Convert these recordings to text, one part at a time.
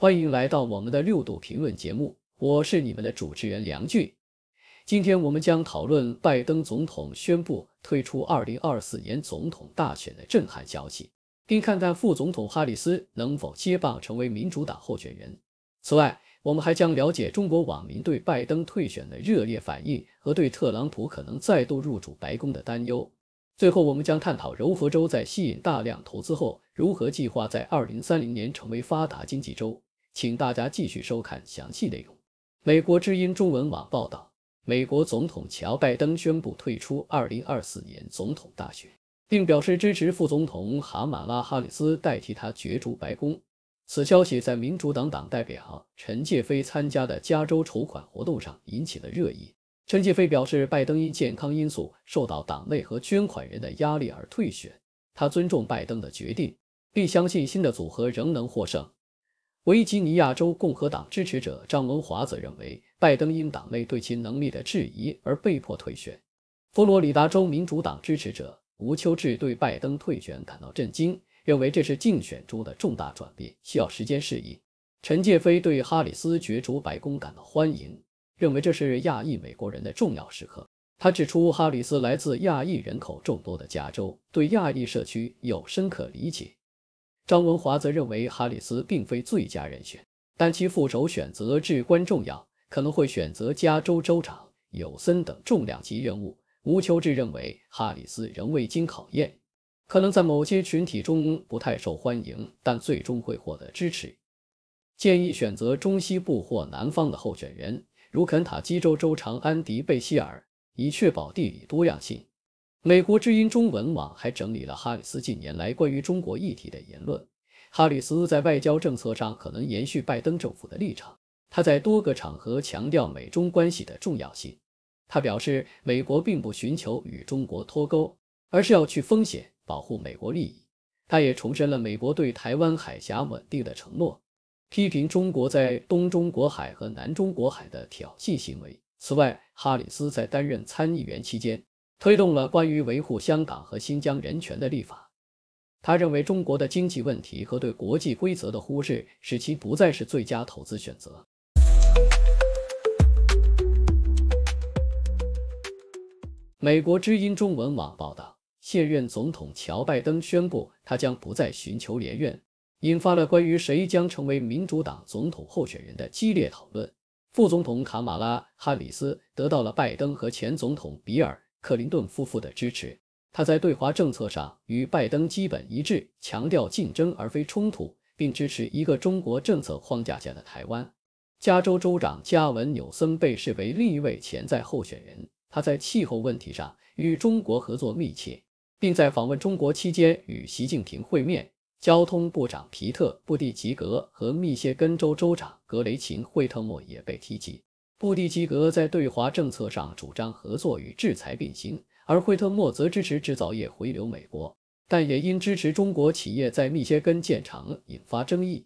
欢迎来到我们的六度评论节目，我是你们的主持人梁俊。今天我们将讨论拜登总统宣布退出2024年总统大选的震撼消息，并看看副总统哈里斯能否接棒成为民主党候选人。此外，我们还将了解中国网民对拜登退选的热烈反应和对特朗普可能再度入主白宫的担忧。最后，我们将探讨柔佛州在吸引大量投资后，如何计划在2030年成为发达经济州。请大家继续收看详细内容。美国之音中文网报道，美国总统乔拜登宣布退出二零二四年总统大选，并表示支持副总统哈马拉哈里斯代替他角逐白宫。此消息在民主党党代表陈介飞参加的加州筹款活动上引起了热议。陈介飞表示，拜登因健康因素受到党内和捐款人的压力而退选，他尊重拜登的决定，并相信新的组合仍能获胜。维吉尼亚州共和党支持者张文华则认为，拜登因党内对其能力的质疑而被迫退选。佛罗里达州民主党支持者吴秋智对拜登退选感到震惊，认为这是竞选中的重大转变，需要时间适应。陈介飞对哈里斯角逐白宫感到欢迎，认为这是亚裔美国人的重要时刻。他指出，哈里斯来自亚裔人口众多的加州，对亚裔社区有深刻理解。张文华则认为哈里斯并非最佳人选，但其副手选择至关重要，可能会选择加州州长纽森等重量级人物。吴秋志认为哈里斯仍未经考验，可能在某些群体中不太受欢迎，但最终会获得支持。建议选择中西部或南方的候选人，如肯塔基州州长安迪贝希尔，以确保地理多样性。美国之音中文网还整理了哈里斯近年来关于中国议题的言论。哈里斯在外交政策上可能延续拜登政府的立场，他在多个场合强调美中关系的重要性。他表示，美国并不寻求与中国脱钩，而是要去风险，保护美国利益。他也重申了美国对台湾海峡稳定的承诺，批评中国在东中国海和南中国海的挑衅行为。此外，哈里斯在担任参议员期间。推动了关于维护香港和新疆人权的立法。他认为中国的经济问题和对国际规则的忽视使其不再是最佳投资选择。美国之音中文网报道，现任总统乔拜登宣布他将不再寻求连任，引发了关于谁将成为民主党总统候选人的激烈讨论。副总统卡马拉·哈里斯得到了拜登和前总统比尔。克林顿夫妇的支持，他在对华政策上与拜登基本一致，强调竞争而非冲突，并支持一个中国政策框架下的台湾。加州州长加文纽森被视为另一位潜在候选人，他在气候问题上与中国合作密切，并在访问中国期间与习近平会面。交通部长皮特布蒂吉格和密歇根州州长格雷琴惠特莫也被提及。布蒂吉格在对华政策上主张合作与制裁并行，而惠特莫则支持制造业回流美国，但也因支持中国企业在密歇根建厂引发争议。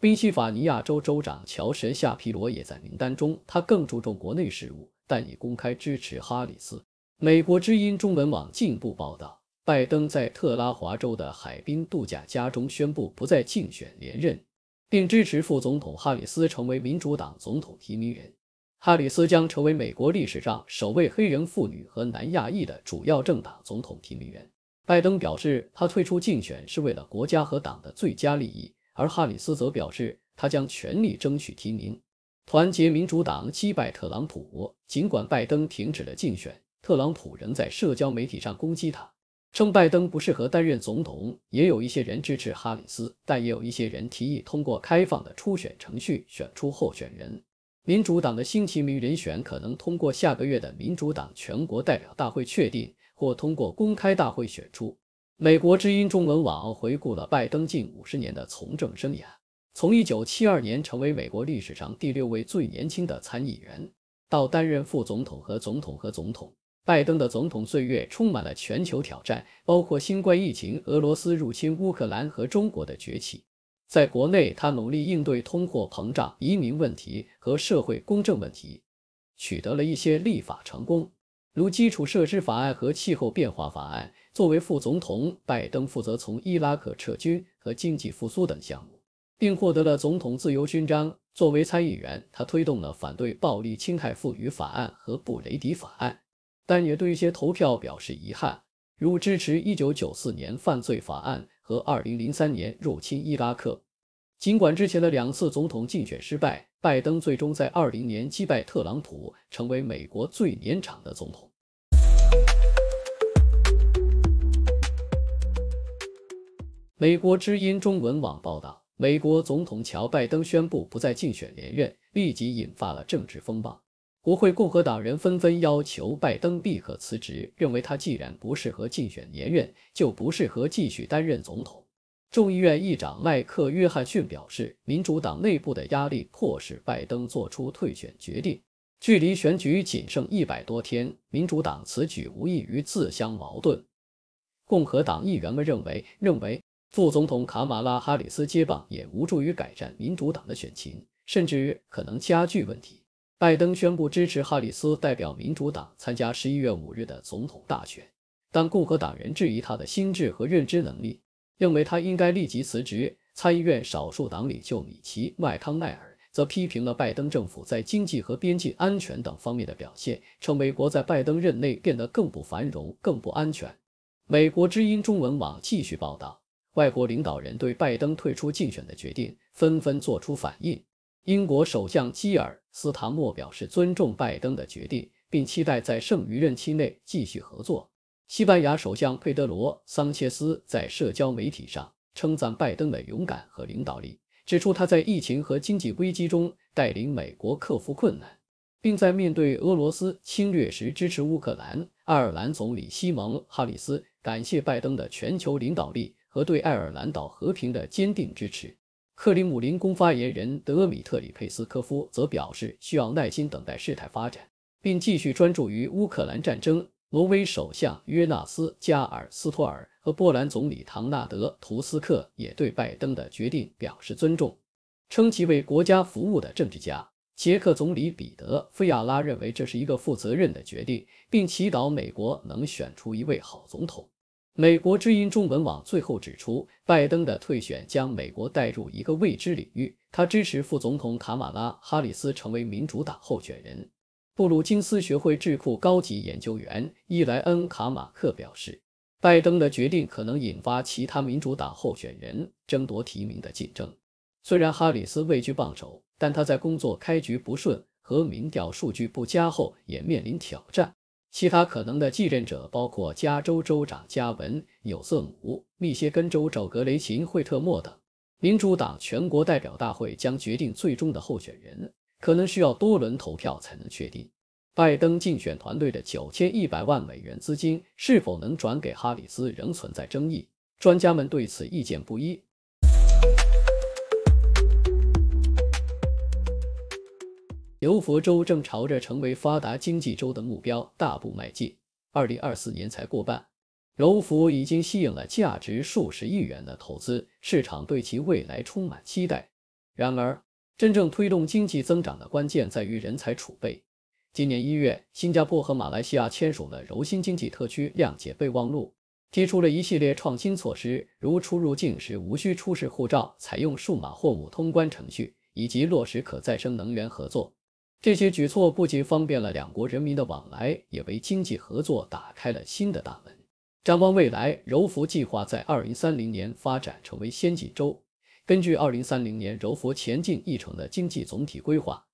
宾夕法尼亚州州长乔什·夏皮罗也在名单中，他更注重国内事务，但已公开支持哈里斯。美国之音中文网进一步报道，拜登在特拉华州的海滨度假家中宣布不再竞选连任，并支持副总统哈里斯成为民主党总统提名人。哈里斯将成为美国历史上首位黑人妇女和南亚裔的主要政党总统提名人。拜登表示，他退出竞选是为了国家和党的最佳利益，而哈里斯则表示，他将全力争取提名，团结民主党击败特朗普。尽管拜登停止了竞选，特朗普仍在社交媒体上攻击他，称拜登不适合担任总统。也有一些人支持哈里斯，但也有一些人提议通过开放的初选程序选出候选人。民主党的新提名人选可能通过下个月的民主党全国代表大会确定，或通过公开大会选出。美国之音中文网回顾了拜登近五十年的从政生涯，从1972年成为美国历史上第六位最年轻的参议员，到担任副总统和总统和总统。拜登的总统岁月充满了全球挑战，包括新冠疫情、俄罗斯入侵乌克兰和中国的崛起。在国内，他努力应对通货膨胀、移民问题和社会公正问题，取得了一些立法成功，如基础设施法案和气候变化法案。作为副总统，拜登负责从伊拉克撤军和经济复苏等项目，并获得了总统自由勋章。作为参议员，他推动了反对暴力侵害妇女法案和布雷迪法案，但也对一些投票表示遗憾，如支持1994年犯罪法案。和2003年入侵伊拉克。尽管之前的两次总统竞选失败，拜登最终在20年击败特朗普，成为美国最年长的总统。美国之音中文网报道，美国总统乔拜登宣布不再竞选连任，立即引发了政治风暴。国会共和党人纷纷要求拜登立刻辞职，认为他既然不适合竞选连任，就不适合继续担任总统。众议院议长麦克·约翰逊表示，民主党内部的压力迫使拜登做出退选决定。距离选举仅剩一百多天，民主党此举无异于自相矛盾。共和党议员们认为，认为副总统卡马拉·哈里斯接棒也无助于改善民主党的选情，甚至可能加剧问题。拜登宣布支持哈里斯代表民主党参加十一月五日的总统大选，但共和党人质疑他的心智和认知能力，认为他应该立即辞职。参议院少数党领袖米奇·麦康奈尔则批评了拜登政府在经济和边境安全等方面的表现，称美国在拜登任内变得更不繁荣、更不安全。美国之音中文网继续报道，外国领导人对拜登退出竞选的决定纷纷作出反应。英国首相基尔·斯塔默表示尊重拜登的决定，并期待在剩余任期内继续合作。西班牙首相佩德罗·桑切斯在社交媒体上称赞拜登的勇敢和领导力，指出他在疫情和经济危机中带领美国克服困难，并在面对俄罗斯侵略时支持乌克兰。爱尔兰总理西蒙·哈里斯感谢拜登的全球领导力和对爱尔兰岛和平的坚定支持。克里姆林宫发言人德米特里佩斯科夫则表示，需要耐心等待事态发展，并继续专注于乌克兰战争。挪威首相约纳斯加尔斯托尔和波兰总理唐纳德图斯克也对拜登的决定表示尊重，称其为国家服务的政治家。捷克总理彼得费亚拉认为这是一个负责任的决定，并祈祷美国能选出一位好总统。美国之音中文网最后指出，拜登的退选将美国带入一个未知领域。他支持副总统卡马拉·哈里斯成为民主党候选人。布鲁金斯学会智库高级研究员伊莱恩·卡马克表示，拜登的决定可能引发其他民主党候选人争夺提名的竞争。虽然哈里斯位居榜首，但他在工作开局不顺和民调数据不佳后也面临挑战。其他可能的继任者包括加州州长加文·纽瑟姆、密歇根州州长格雷琴·惠特莫等。民主党全国代表大会将决定最终的候选人，可能需要多轮投票才能确定。拜登竞选团队的九千一百万美元资金是否能转给哈里斯，仍存在争议。专家们对此意见不一。柔佛州正朝着成为发达经济州的目标大步迈进。二零二四年才过半，柔佛已经吸引了价值数十亿元的投资，市场对其未来充满期待。然而，真正推动经济增长的关键在于人才储备。今年一月，新加坡和马来西亚签署了柔新经济特区谅解备忘录，提出了一系列创新措施，如出入境时无需出示护照，采用数码货物通关程序，以及落实可再生能源合作。这些举措不仅方便了两国人民的往来，也为经济合作打开了新的大门。展望未来，柔佛计划在2030年发展成为先进州。根据2030年柔佛前进议程的经济总体规划，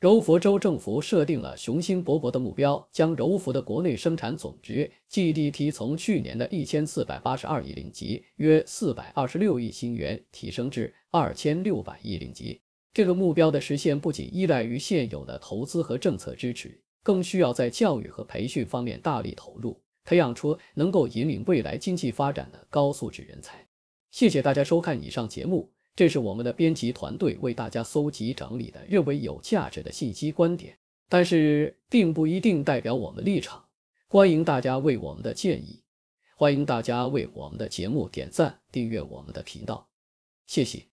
柔佛州政府设定了雄心勃勃的目标，将柔佛的国内生产总值 GDP 从去年的1482亿令吉（约426亿新元）提升至2600亿令吉。这个目标的实现不仅依赖于现有的投资和政策支持，更需要在教育和培训方面大力投入，培养出能够引领未来经济发展的高素质人才。谢谢大家收看以上节目，这是我们的编辑团队为大家搜集整理的认为有价值的信息观点，但是并不一定代表我们立场。欢迎大家为我们的建议，欢迎大家为我们的节目点赞、订阅我们的频道，谢谢。